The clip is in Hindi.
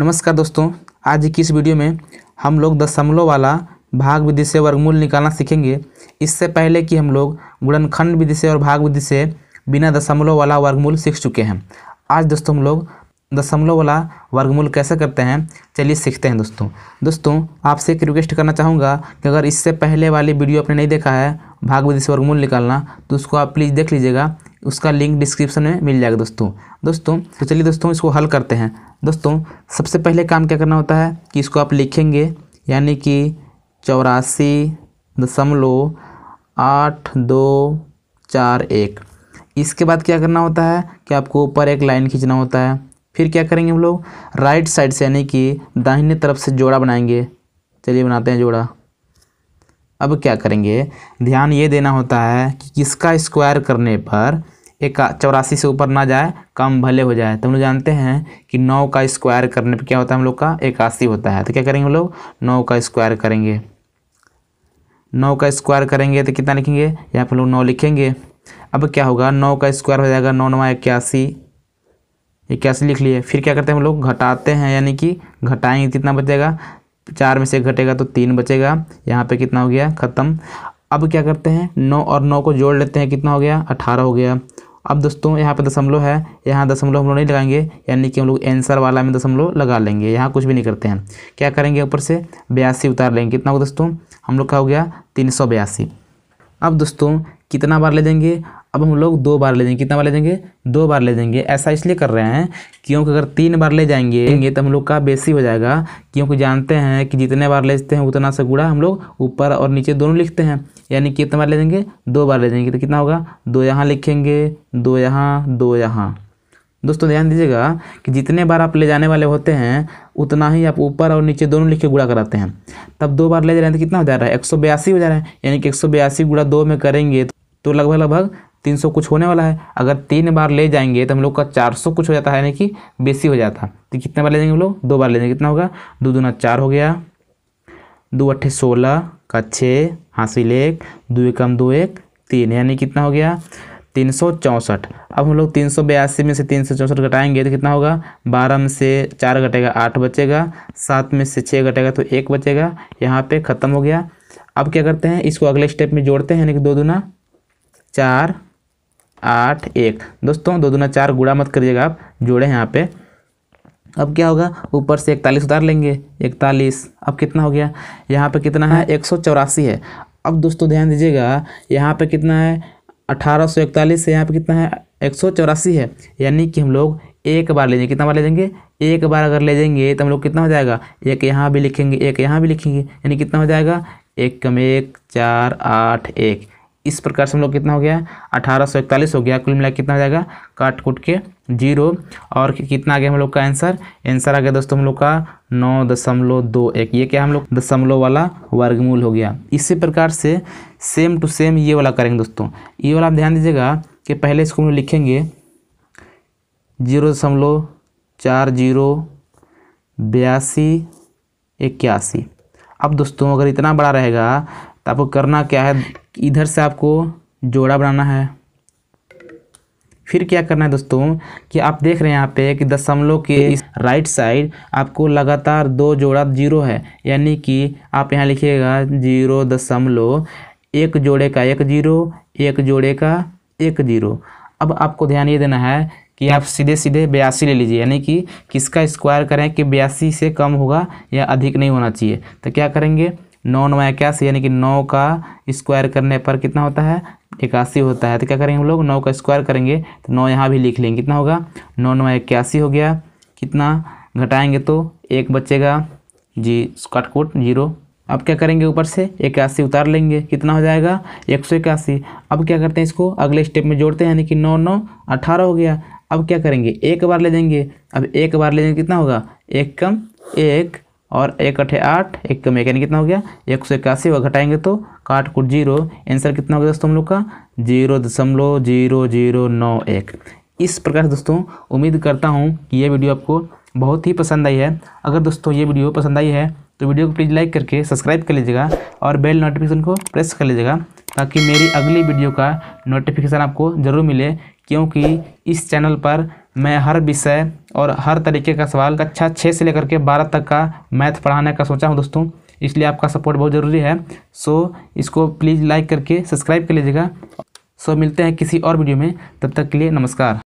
नमस्कार दोस्तों आज की इस वीडियो में हम लोग दशमलव वाला भाग विधि से वर्गमूल निकालना सीखेंगे इससे पहले कि हम लोग गुणनखंड विधि से और भाग विधि से बिना दशमलव वाला वर्गमूल सीख चुके हैं आज दोस्तों हम लोग दशमलव वाला वर्गमूल कैसे करते हैं चलिए सीखते हैं दोस्तों दोस्तों आपसे एक रिक्वेस्ट करना चाहूँगा कि अगर इससे पहले वाली वीडियो आपने नहीं देखा है भाग विधि से वर्गमूल निकालना तो उसको आप प्लीज़ देख लीजिएगा उसका लिंक डिस्क्रिप्शन में मिल जाएगा दोस्तों दोस्तों तो चलिए दोस्तों इसको हल करते हैं दोस्तों सबसे पहले काम क्या करना होता है कि इसको आप लिखेंगे यानी कि चौरासी दशमलव आठ दो चार एक इसके बाद क्या करना होता है कि आपको ऊपर एक लाइन खींचना होता है फिर क्या करेंगे हम लोग राइट साइड से यानी कि दाहिने तरफ से जोड़ा बनाएंगे चलिए बनाते हैं जोड़ा अब क्या करेंगे ध्यान ये देना होता है कि किसका स्क्वायर करने पर एक चौरासी से ऊपर ना जाए कम भले हो जाए तो हम लोग जानते हैं कि नौ का स्क्वायर करने पर क्या होता है हम लोग का इक्यासी होता है तो क्या करेंगे हम लोग नौ का स्क्वायर करेंगे नौ का स्क्वायर करेंगे तो कितना लिखेंगे यहाँ पर लोग नौ लिखेंगे अब क्या होगा नौ का स्क्वायर हो जाएगा नौ नवा इक्यासी इक्यासी लिख लिए फिर क्या करते हैं हम लोग घटाते हैं यानी कि घटाएंगे कितना बचेगा चार में से घटेगा तो तीन बचेगा यहाँ पे कितना हो गया ख़त्म अब क्या करते हैं नौ और नौ को जोड़ लेते हैं कितना हो गया अठारह हो गया अब दोस्तों यहाँ पे दशमलव है यहाँ दशमलव हम लोग नहीं लगाएंगे यानी कि हम लोग एंसर वाला में दशमलव लगा लेंगे यहाँ कुछ भी नहीं करते हैं क्या करेंगे ऊपर से बयासी उतार लेंगे कितना होगा दोस्तों हम लोग का हो गया तीन सौ बयासी अब दोस्तों कितना बार ले देंगे अब हम लोग दो बार ले देंगे कितना बार ले देंगे दो बार ले देंगे ऐसा इसलिए कर रहे हैं क्योंकि अगर तीन बार ले जाएंगे तो हम लोग का बेसी हो जाएगा क्योंकि जानते हैं कि जितने बार लेते हैं उतना से गुड़ा हम लोग ऊपर और नीचे दोनों लिखते हैं यानी कितने बार ले देंगे दो बार ले देंगे तो कितना होगा दो यहाँ लिखेंगे दो यहाँ दो यहाँ दोस्तों ध्यान दीजिएगा कि जितने बार आप ले जाने वाले होते हैं उतना ही आप ऊपर और नीचे दोनों लिख के गुड़ा कराते हैं तब दो बार ले जा रहे हैं तो कितना हो जा रहा है एक सौ बयासी हो जा रहा है यानी कि एक सौ बयासी गुड़ा दो में करेंगे तो तो लगभग लगभग तीन सौ कुछ होने वाला है अगर तीन बार ले जाएंगे तो हम लोग का चार सौ कुछ हो जाता है यानी कि बेसी हो जाता तो कितने बार ले जाएंगे हम लोग दो बार ले जाएंगे कितना होगा दो दूना चार हो गया दो अट्ठे सोलह का छः हासिल एक दो एकम दो एक तीन यानी कितना हो गया तीन सौ चौंसठ अब हम लोग तीन सौ बयासी में से तीन सौ चौंसठ घटाएंगे तो कितना होगा बारह में से चार घटेगा आठ बचेगा सात में से छः घटेगा तो एक बचेगा यहाँ पे ख़त्म हो गया अब क्या करते हैं इसको अगले स्टेप में जोड़ते हैं यानी कि दो दूना चार आठ एक दोस्तों दो दूना चार गुड़ा मत करिएगा आप जोड़े हैं यहाँ पे अब क्या होगा ऊपर से इकतालीस उतार लेंगे इकतालीस अब कितना हो गया यहाँ पे कितना है एक सौ चौरासी है अब दोस्तों ध्यान दीजिएगा यहाँ पे कितना है अठारह सौ इकतालीस से यहाँ पे कितना है एक सौ चौरासी है यानी कि हम लोग एक बार ले जाएंगे कितना बार ले जाएंगे एक बार अगर ले जाएंगे तो हम लोग कितना हो जाएगा एक यहाँ भी लिखेंगे एक यहाँ भी लिखेंगे यानी कितना हो जाएगा एक कम एक चार आठ एक इस प्रकार से हम लोग कितना हो गया अठारह सौ इकतालीस हो गया कुल मिला कितना हो जाएगा काट कुट के जीरो और कितना आ गया हम लोग का आंसर आंसर आ गया दोस्तों हम लोग का नौ दशमलव दो एक ये क्या हम लोग दशमलव वाला वर्गमूल हो गया इसी प्रकार से सेम टू सेम ये वाला करेंगे दोस्तों ये वाला आप ध्यान दीजिएगा कि पहले इसको हम लोग लिखेंगे जीरो दशमलव चार जीरो बयासी इक्यासी अब दोस्तों अगर इतना बड़ा रहेगा तो आपको करना क्या है इधर से आपको जोड़ा बनाना है फिर क्या करना है दोस्तों कि आप देख रहे हैं यहाँ पे कि दशमलव के इस राइट साइड आपको लगातार दो जोड़ा जीरो है यानी कि आप यहाँ लिखिएगा जीरो दशमलव एक जोड़े का एक जीरो एक जोड़े का एक जीरो अब आपको ध्यान ये देना है कि आप सीधे सीधे बयासी ले लीजिए यानी कि किसका स्क्वायर करें कि बयासी से कम होगा या अधिक नहीं होना चाहिए तो क्या करेंगे नौ नवा इक्यासी यानी कि नौ का स्क्वायर करने पर कितना होता है इक्यासी होता है तो क्या करेंगे हम लोग नौ का स्क्वायर करेंगे तो नौ यहाँ भी लिख लेंगे कितना होगा नौ नवा इक्यासी हो गया कितना घटाएंगे तो एक बचेगा जी कोट जीरो अब क्या करेंगे ऊपर से इक्यासी उतार लेंगे कितना हो जाएगा एक सौ इक्यासी अब क्या करते हैं इसको अगले स्टेप में जोड़ते हैं यानी कि नौ नौ अठारह हो गया अब क्या करेंगे एक बार ले जाएंगे अब एक बार ले जाएंगे कितना होगा एक कम एक और एक अठे आठ एक कम एक यानी कितना हो गया एक सौ इक्यासी वह घटाएंगे तो काट कुट जीरो आंसर कितना हो गया दोस्तों हम लोग का जीरो दशमलव जीरो जीरो नौ एक इस प्रकार से दोस्तों उम्मीद करता हूँ कि ये वीडियो आपको बहुत ही पसंद आई है अगर दोस्तों ये वीडियो पसंद आई है तो वीडियो को प्लीज़ लाइक करके सब्सक्राइब कर लीजिएगा और बेल नोटिफिकेशन को प्रेस कर लीजिएगा ताकि मेरी अगली वीडियो का नोटिफिकेशन आपको ज़रूर मिले क्योंकि इस चैनल पर मैं हर विषय और हर तरीके का सवाल कक्षा छः से लेकर के बारह तक का मैथ पढ़ाने का सोचा हूँ दोस्तों इसलिए आपका सपोर्ट बहुत ज़रूरी है सो इसको प्लीज़ लाइक करके सब्सक्राइब कर लीजिएगा सो मिलते हैं किसी और वीडियो में तब तक के लिए नमस्कार